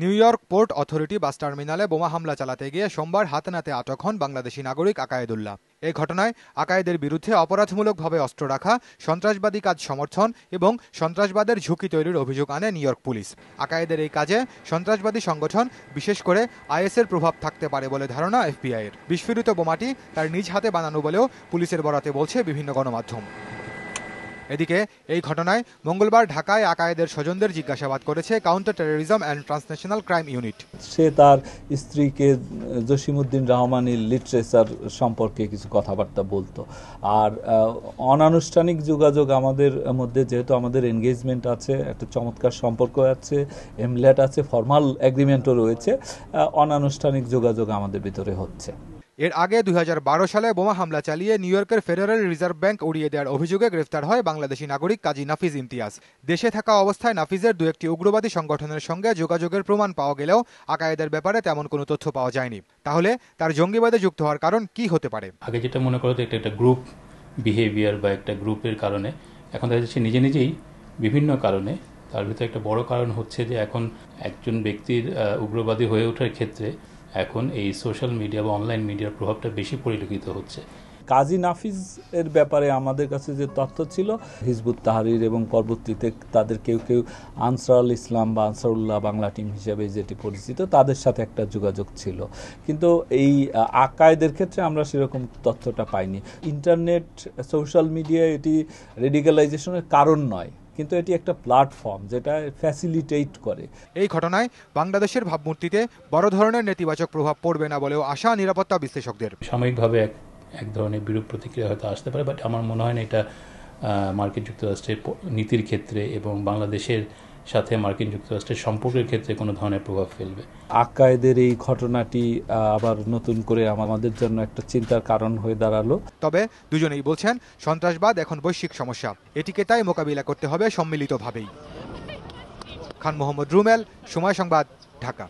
new York port authority bus টার্মিনালে বোমা হামলা চালাতে গিয়ে সোমবার হাতে নাতে আটক হন বাংলাদেশি নাগরিক আকায়েদুল্লাহ এ ঘটনায় আকায়েদের বিরুদ্ধে অপরাধমূলকভাবে অস্ত্র রাখা সন্ত্রাসবাদী কাজ সমর্থন এবং সন্ত্রাসবাদের ঝুঁকি তৈরির অভিযোগ আনে নিউ ইয়র্ক পুলিশ আকায়েদের এই কাজে সন্ত্রাসবাদী সংগঠন বিশেষ করে আইএসের প্রভাব থাকতে পারে বলে ধারণা এফবিআইয়ের বিস্ফোরিত বোমাটি তার নিজ হাতে বানানো বলেও পুলিশের বরাতে বলছে বিভিন্ন গণমাধ্যম এদিকে এই ঘটনায় মঙ্গলবার ঢাকায় আকায়েদের স্বজনদের জিজ্ঞাসাবাদ করেছে counter terrorism and transnational crime unit সে তার স্ত্রীকে জসিমুদ্দিন রহমানের লিটারেচার সম্পর্কে কিছু কথাবার্তা বলতো আর অনানুষ্ঠানিক যোগাযোগ আমাদের মধ্যে যেহেতু আমাদের এনগেজমেন্ট আছে একটা চমৎকার সম্পর্ক আছে এমলেট আছে ফর্মাল অ্যাগ্রিমেন্টও রয়েছে অনানুষ্ঠানিক যোগাযোগ আমাদের ভিতরে হচ্ছে এর আগে দুই সালে বোমা হামলা চালিয়ে নিউ ইয়র্কের ফেডারেল রিজার্ভ ব্যাংক উড়িয়ে দেওয়ার অভিযোগে গ্রেফতার হয় বাংলাদেশি নাগরিক কাজী নাফিজ ইমতিয়াজ দেশে থাকা অবস্থায় নাফিজের দু একটি উগ্রবাদী সংগঠনের সঙ্গে যোগাযোগের প্রমাণ পাওয়া গেলেও আকায়েদের ব্যাপারে তেমন কোনো তথ্য পাওয়া যায়নি তাহলে তার জঙ্গিবাদে যুক্ত হওয়ার কারণ কি হতে পারে আগে যেটা মনে করো একটা একটা গ্রুপ বিহেভিয়ার বা একটা গ্রুপের কারণে এখন দেখা যাচ্ছে নিজে নিজেই বিভিন্ন কারণে তার ভিতরে একটা বড় কারণ হচ্ছে যে এখন একজন ব্যক্তির উগ্রবাদী হয়ে ওঠার ক্ষেত্রে এখন এই সোশ্যাল মিডিয়া বা অনলাইন মিডিয়ার প্রভাবটা বেশি পরিলক্ষিত হচ্ছে কাজী নাফিজ এর ব্যাপারে আমাদের কাছে যে তথ্য ছিল হিজবুত তাহারির এবং পরবর্তীতে তাদের কেউ কেউ আনসারুল ইসলাম বা আনসারুল্লাহ বাংলা টিম হিসেবে যেটি পরিচিত তাদের সাথে একটা যোগাযোগ ছিল কিন্তু এই আকায়দের ক্ষেত্রে আমরা সেরকম তথ্যটা পাইনি ইন্টারনেট সোশ্যাল মিডিয়া এটি রেডিক্যালাইজেশনের কারণ নয় কিন্তু এটি একটা প্ল্যাটফর্ম যেটা ফ্যাসিলিটেট করে এই ঘটনায় বাংলাদেশের ভাবমূর্তিতে বড় ধরনের নেতিবাচক প্রভাব পড়বে না বলেও আশা নিরাপত্তা বিশ্লেষকদের সাময়িকভাবে এক এক ধরনের বিরূপ প্রতিক্রিয়া হয়তো আসতে পারে বাট আমার মনে হয় না এটা মার্কিন যুক্তরাষ্ট্রের নীতির ক্ষেত্রে এবং বাংলাদেশের সাথে মার্কিন যুক্তরাষ্ট্রের সম্পর্কের ক্ষেত্রে কোনো ধরনের প্রভাব ফেলবে আকায়েদের এই ঘটনাটি আবার নতুন করে আমাদের জন্য একটা চিন্তার কারণ হয়ে দাঁড়ালো তবে দুজনেই বলছেন সন্ত্রাসবাদ এখন বৈশ্বিক সমস্যা এটিকে তাই মোকাবিলা করতে হবে সম্মিলিতভাবেই খান মোহাম্মদ রুমেল সময় সংবাদ ঢাকা